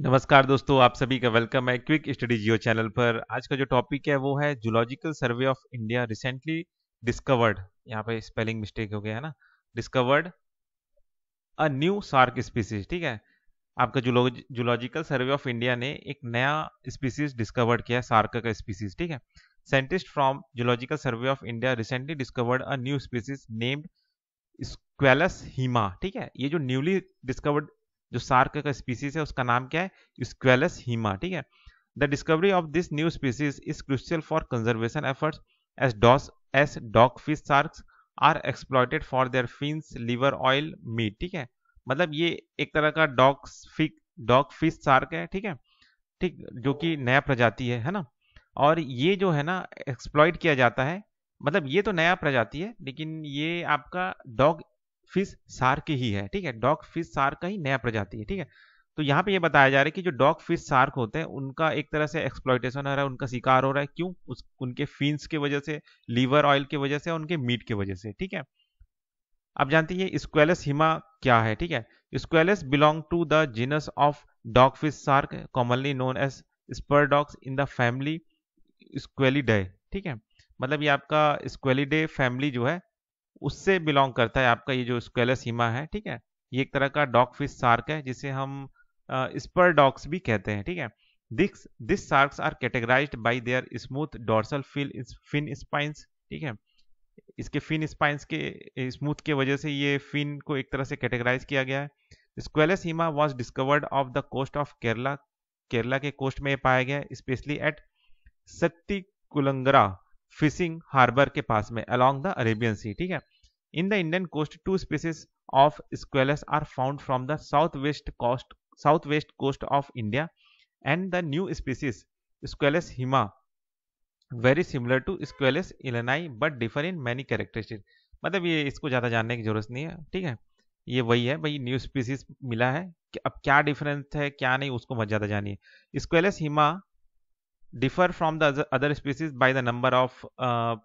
नमस्कार दोस्तों आप सभी का वेलकम है क्विक स्टडी जियो चैनल पर आज का जो टॉपिक है वो है zoological survey of India recently discovered यहाँ पे स्पेलिंग मिस्टेक हो गया है ना discovered a new shark species ठीक है आपका जूलॉजिकल सर्वे ऑफ इंडिया ने एक नया स्पीसीज डिस्कवर्ड किया सार्क का स्पीसीज ठीक है scientist from zoological survey of India recently discovered a new species named Squalus hima ठीक है ये जो न्यूली डिस्कवर्ड जो सार्क का स्पीसीज है उसका नाम क्या है स्क्वेलस हीमा ठीक है the discovery of this new species is crucial for conservation efforts as dos as dog fish sharks are exploited for their fins liver oil meet ठीक है मतलब ये एक तरह का डॉग फिक डॉग फिश सार्क है ठीक है ठीक जो कि नया प्रजाति है है ना और ये जो है ना एक्सप्लॉयट किया जाता है मतलब ये तो नया प्रजाति है लेकिन ये आपका डॉग फिश सार्क ही है ठीक है डॉग फिश सार्क का ही नया प्रजाति है ठीक है तो यहाँ पे ये बताया जा रहा है कि जो डॉग फिश सार्क होते हैं उनका एक तरह से एक्सप्लॉयटेशन हो रहा है उनका शिकार हो रहा है क्यों उस उनके फिन्स के वजह से लीवर ऑयल के वजह से उनके मीट के वजह से ठीक है आप जानते हैं स्क्वेलस हिमा क्या है ठीक है Squalus belong to the genus of dog fish shark commonly known as spur dogs in the family Squalidae ठीक है मतलब ये आपका स्क्वेलिडे फैमिली जो है उससे बिलोंग करता है आपका ये जो स्केलस सीमा है ठीक है ये एक तरह का डॉग फिश सार्क है जिसे हम स्पर डॉग्स भी कहते हैं ठीक है this this sharks are categorised by their smooth dorsal फिल फिन स्पाइंस ठीक है इसके फिन स्पाइंस के स्मूथ के वजह से ये फिन को एक तरह से कैटेगराइज किया गया है Squalus hima was discovered off the coast of Kerala Kerala के कोस्ट में पाया गया स्पेशली एट शक्ति कुलंगरा फिशिंग हार्बर के पास में अलॉन्ग द अरेबियन सी ठीक है in the Indian coast two species of Squalus are found from the south west coast south west coast of India and the new species Squalus hima very similar to Squalus elenai but differ in many characteristic मतलब ये इसको ज़्यादा जानने की जरूरत नहीं है ठीक है ये वही है भाई न्यू स्पीसीज मिला है कि अब क्या डिफरेंस है क्या नहीं उसको मत ज़्यादा जानिए Squalus hima differ from the other species by the number of uh,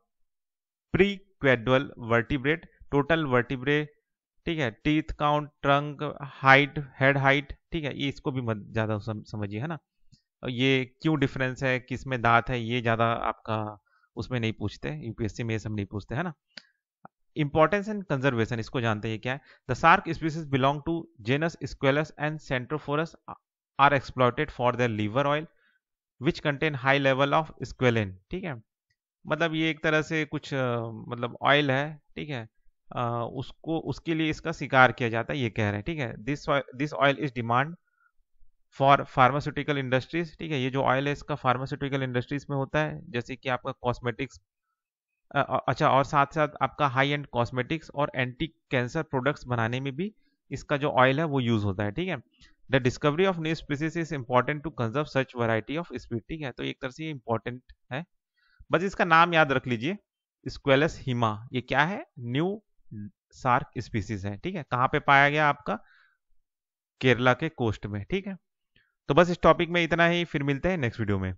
prequadral vertebrate total vertebrae ठीक है teeth count trunk height head height ठीक है ये इसको भी मत ज़्यादा समझिए है ना ये क्यों डिफरेंस है किस में दांत है ये ज़्यादा आपका उसमें नहीं पूछते यूपीएससी में ये सब नहीं पूछते है ना इंपॉर्टेंस एंड कंजर्वेशन इसको जानते हैं क्या है the shark species belong to genus Squalus and Centrophorus are exploited for their liver oil which contain high level of squalene ठीक है मतलब ये एक तरह से कुछ मतलब ऑयल है ठीक है uh, उसको उसके लिए इसका शिकार किया जाता है ये कह रहे हैं ठीक है this this oil is demand for pharmaceutical industries ठीक है ये जो ऑयल है इसका फार्मास्यूटिकल इंडस्ट्रीज में होता है जैसे कि आपका कॉस्मेटिक्स अच्छा और साथ साथ आपका हाई एंड कॉस्मेटिक्स और एंटी कैंसर प्रोडक्ट्स बनाने में भी इसका जो ऑयल है वो यूज़ होता है ठीक है the discovery of new species is important to conserve such variety of speed ठीक है तो एक तरह से इंपॉर्टेंट है बस इसका नाम याद रख लीजिए स्क्वेलस हिमा ये क्या है न्यू सार्क स्पीसीज है ठीक है कहाँ पे पाया गया आपका केरला के कोस्ट में ठीक है तो बस इस टॉपिक में इतना ही फिर मिलते हैं नेक्स्ट वीडियो में